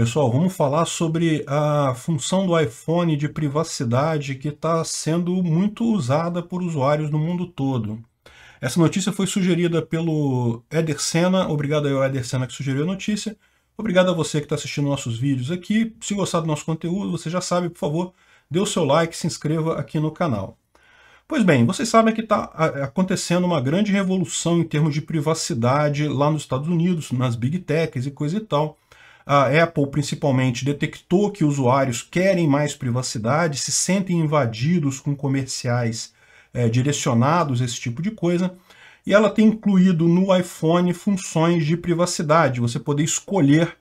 Pessoal, vamos falar sobre a função do iPhone de privacidade que está sendo muito usada por usuários no mundo todo. Essa notícia foi sugerida pelo Eder Senna. Obrigado ao Eder Senna que sugeriu a notícia. Obrigado a você que está assistindo nossos vídeos aqui. Se gostar do nosso conteúdo, você já sabe, por favor, dê o seu like, se inscreva aqui no canal. Pois bem, vocês sabem que está acontecendo uma grande revolução em termos de privacidade lá nos Estados Unidos, nas Big Techs e coisa e tal a Apple principalmente detectou que usuários querem mais privacidade, se sentem invadidos com comerciais é, direcionados, esse tipo de coisa. E ela tem incluído no iPhone funções de privacidade, você poder escolher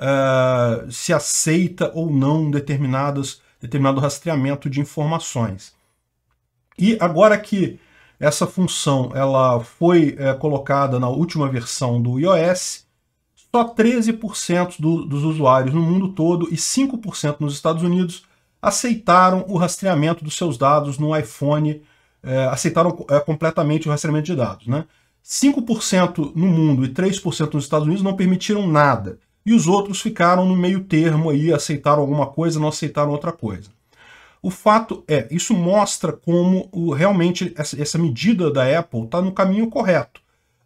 uh, se aceita ou não determinados, determinado rastreamento de informações. E agora que essa função ela foi é, colocada na última versão do iOS, só 13% do, dos usuários no mundo todo e 5% nos Estados Unidos aceitaram o rastreamento dos seus dados no iPhone, é, aceitaram é, completamente o rastreamento de dados. Né? 5% no mundo e 3% nos Estados Unidos não permitiram nada. E os outros ficaram no meio termo aí, aceitaram alguma coisa, não aceitaram outra coisa. O fato é, isso mostra como o, realmente essa, essa medida da Apple está no caminho correto.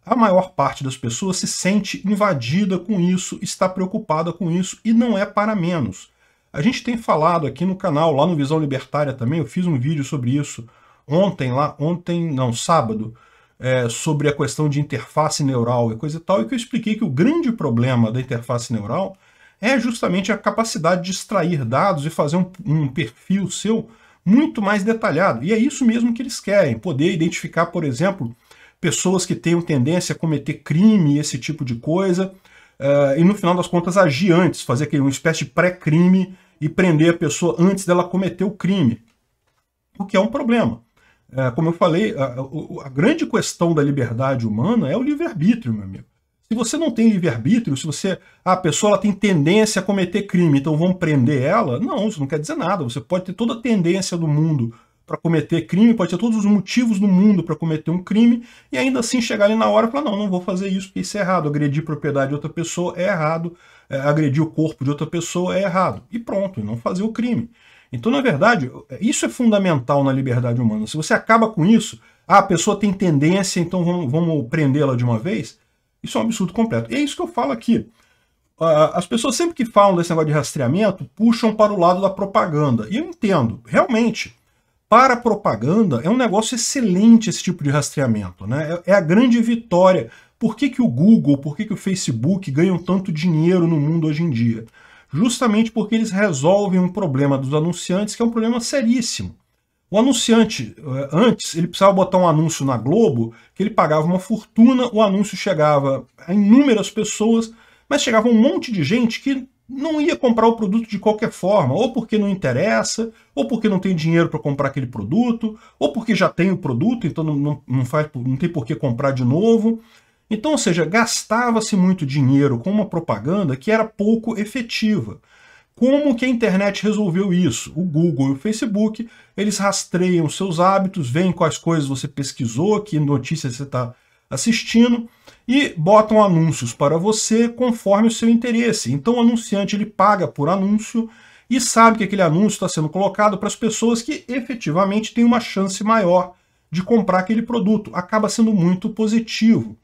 A maior parte das pessoas se sente invadida com isso, está preocupada com isso e não é para menos. A gente tem falado aqui no canal, lá no Visão Libertária também, eu fiz um vídeo sobre isso ontem lá, ontem não, sábado, é, sobre a questão de interface neural e coisa e tal, e que eu expliquei que o grande problema da interface neural é justamente a capacidade de extrair dados e fazer um, um perfil seu muito mais detalhado. E é isso mesmo que eles querem, poder identificar, por exemplo, pessoas que tenham tendência a cometer crime, esse tipo de coisa, uh, e no final das contas agir antes, fazer aquele, uma espécie de pré-crime e prender a pessoa antes dela cometer o crime, o que é um problema. Uh, como eu falei, a, a, a grande questão da liberdade humana é o livre-arbítrio, meu amigo. Se você não tem livre-arbítrio, se você. Ah, a pessoa ela tem tendência a cometer crime, então vão prender ela? Não, isso não quer dizer nada. Você pode ter toda a tendência do mundo para cometer crime, pode ter todos os motivos do mundo para cometer um crime, e ainda assim chegar ali na hora e falar, não, não vou fazer isso, porque isso é errado, agredir propriedade de outra pessoa é errado, é, agredir o corpo de outra pessoa é errado. E pronto, e não fazer o crime. Então, na verdade, isso é fundamental na liberdade humana. Se você acaba com isso, ah, a pessoa tem tendência, então vamos, vamos prendê-la de uma vez, isso é um absurdo completo. E é isso que eu falo aqui. As pessoas sempre que falam desse negócio de rastreamento, puxam para o lado da propaganda. E eu entendo, realmente, para propaganda, é um negócio excelente esse tipo de rastreamento. Né? É, é a grande vitória. Por que, que o Google, por que, que o Facebook ganham tanto dinheiro no mundo hoje em dia? Justamente porque eles resolvem um problema dos anunciantes, que é um problema seríssimo. O anunciante, eh, antes, ele precisava botar um anúncio na Globo, que ele pagava uma fortuna, o anúncio chegava a inúmeras pessoas, mas chegava um monte de gente que não ia comprar o produto de qualquer forma, ou porque não interessa, ou porque não tem dinheiro para comprar aquele produto, ou porque já tem o produto, então não, não, não, faz, não tem por que comprar de novo. Então, ou seja, gastava-se muito dinheiro com uma propaganda que era pouco efetiva. Como que a internet resolveu isso? O Google e o Facebook, eles rastreiam seus hábitos, veem quais coisas você pesquisou, que notícias você está assistindo e botam anúncios para você conforme o seu interesse. Então o anunciante ele paga por anúncio e sabe que aquele anúncio está sendo colocado para as pessoas que efetivamente têm uma chance maior de comprar aquele produto. Acaba sendo muito positivo.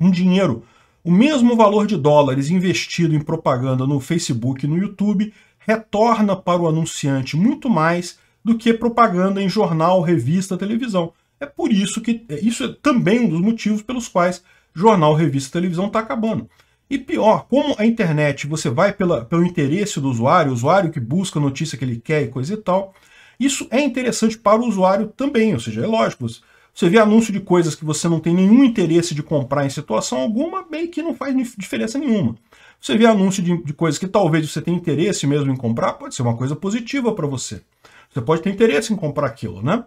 Um dinheiro, o mesmo valor de dólares investido em propaganda no Facebook e no YouTube retorna para o anunciante muito mais do que propaganda em jornal, revista, televisão. É por isso que é, isso é também um dos motivos pelos quais jornal, revista, televisão está acabando. E pior, como a internet você vai pela, pelo interesse do usuário, o usuário que busca a notícia que ele quer e coisa e tal, isso é interessante para o usuário também, ou seja, é lógico. Você vê anúncio de coisas que você não tem nenhum interesse de comprar em situação alguma, bem, que não faz diferença nenhuma. Você vê anúncio de, de coisas que talvez você tenha interesse mesmo em comprar, pode ser uma coisa positiva para você. Você pode ter interesse em comprar aquilo, né?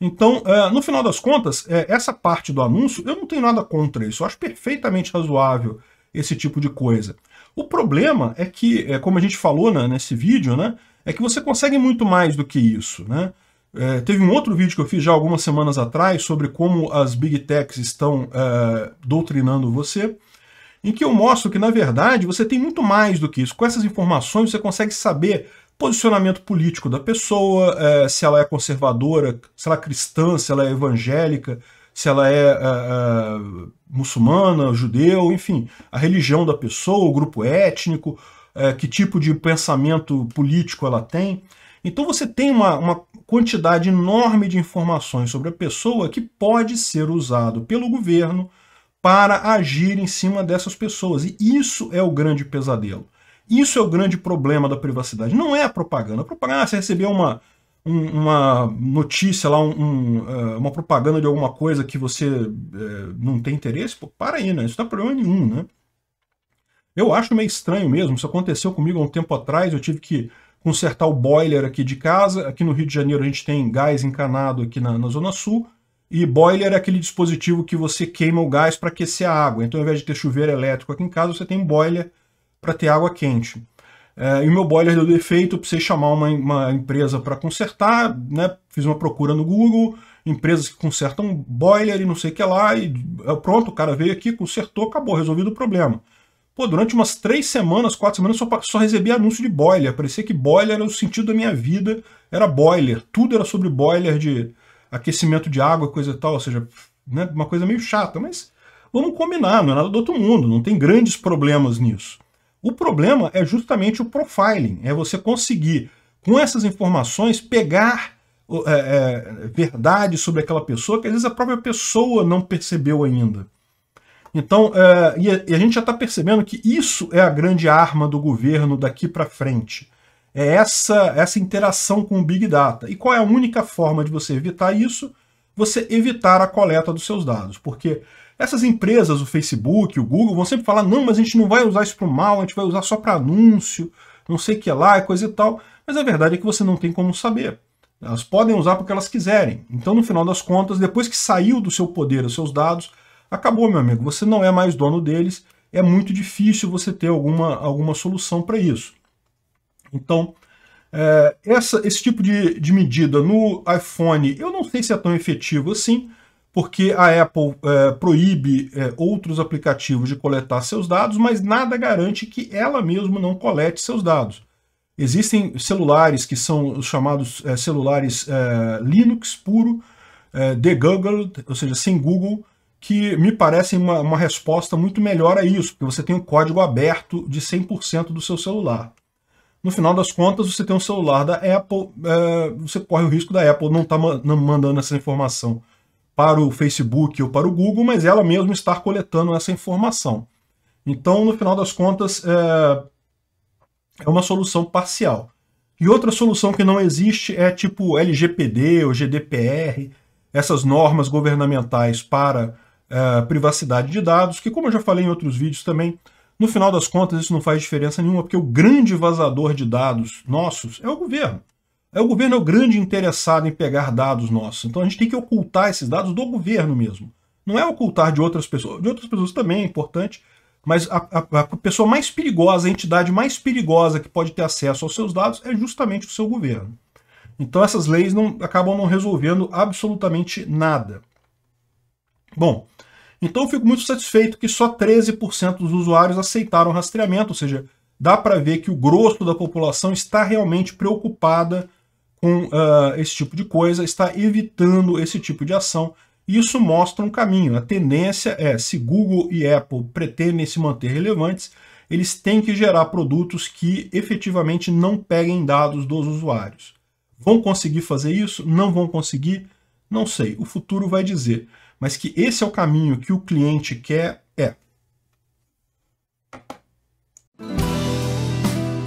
Então, é, no final das contas, é, essa parte do anúncio, eu não tenho nada contra isso. Eu acho perfeitamente razoável esse tipo de coisa. O problema é que, é, como a gente falou né, nesse vídeo, né, é que você consegue muito mais do que isso. Né? É, teve um outro vídeo que eu fiz já algumas semanas atrás sobre como as Big Techs estão é, doutrinando você, em que eu mostro que, na verdade, você tem muito mais do que isso. Com essas informações, você consegue saber posicionamento político da pessoa, é, se ela é conservadora, se ela é cristã, se ela é evangélica, se ela é, é, é muçulmana, judeu, enfim, a religião da pessoa, o grupo étnico, é, que tipo de pensamento político ela tem. Então você tem uma, uma quantidade enorme de informações sobre a pessoa que pode ser usado pelo governo para agir em cima dessas pessoas. E isso é o grande pesadelo. Isso é o grande problema da privacidade. Não é a propaganda. A propaganda, ah, você recebeu uma, um, uma notícia lá, um, um, eh, uma propaganda de alguma coisa que você é, não tem interesse, pô, para aí, né? Isso não é problema nenhum, né? Eu acho meio estranho mesmo. Isso aconteceu comigo há um tempo atrás. Eu tive que consertar o boiler aqui de casa. Aqui no Rio de Janeiro a gente tem gás encanado aqui na, na Zona Sul. E boiler é aquele dispositivo que você queima o gás para aquecer a água. Então, ao invés de ter chuveiro elétrico aqui em casa, você tem boiler para ter água quente. É, e o meu boiler deu defeito, precisei chamar uma, uma empresa para consertar, né? Fiz uma procura no Google, empresas que consertam boiler e não sei o que lá, e é, pronto, o cara veio aqui, consertou, acabou, resolvido o problema. Pô, durante umas três semanas, quatro semanas, só, só recebi anúncio de boiler. Parecia que boiler era o sentido da minha vida, era boiler. Tudo era sobre boiler de aquecimento de água, coisa e tal, ou seja, né, uma coisa meio chata, mas vamos combinar, não é nada do outro mundo, não tem grandes problemas nisso. O problema é justamente o profiling, é você conseguir, com essas informações, pegar é, é, verdade sobre aquela pessoa que às vezes a própria pessoa não percebeu ainda. Então, é, e, a, e, a, gente já está percebendo que isso é a grande arma do governo daqui para frente. É essa, essa interação com o Big Data. E qual é a única forma de você evitar isso? Você evitar a coleta dos seus dados. Porque essas empresas, o Facebook, o Google, vão sempre falar, não, mas a gente não vai usar isso para o mal, a gente vai usar só para anúncio, não sei o que lá, coisa e tal. Mas a verdade é que você não tem como saber. Elas podem usar porque elas quiserem. Então, no final das contas, depois que saiu do seu poder os seus dados, acabou, meu amigo. Você não é mais dono deles. É muito difícil você ter alguma, alguma solução para isso. Então, é, essa, esse tipo de, de medida no iPhone, eu não sei se é tão efetivo assim, porque a Apple é, proíbe é, outros aplicativos de coletar seus dados, mas nada garante que ela mesma não colete seus dados. Existem celulares que são os chamados é, celulares é, Linux puro, de é, Google, ou seja, sem Google, que me parecem uma, uma, resposta muito melhor a isso, porque você tem um código aberto de 100% do seu celular. No final das contas, você tem um celular da Apple, é, você corre o risco da Apple não estar tá mandando essa informação para o Facebook ou para o Google, mas ela mesma estar coletando essa informação. Então, no final das contas, é, é, uma solução parcial. E outra solução que não existe é tipo LGPD ou GDPR, essas normas governamentais para é, privacidade de dados, que como eu já falei em outros vídeos também, no final das contas isso não faz diferença nenhuma, porque o grande vazador de dados nossos é o governo. É o governo é o grande interessado em pegar dados nossos. Então a gente tem que ocultar esses dados do governo mesmo. Não é ocultar de outras pessoas. De outras pessoas também é importante, mas a, a, a pessoa mais perigosa, a entidade mais perigosa que pode ter acesso aos seus dados é justamente o seu governo. Então essas leis não, acabam não resolvendo absolutamente nada. Bom, então eu fico muito satisfeito que só 13% dos usuários aceitaram rastreamento, ou seja, dá para ver que o grosso da população está realmente preocupada com uh, esse tipo de coisa, está evitando esse tipo de ação. Isso mostra um caminho. A tendência é, se Google e Apple pretendem se manter relevantes, eles têm que gerar produtos que efetivamente não peguem dados dos usuários. Vão conseguir fazer isso? Não vão conseguir? Não sei. O futuro vai dizer. Mas que esse é o caminho que o cliente quer, é.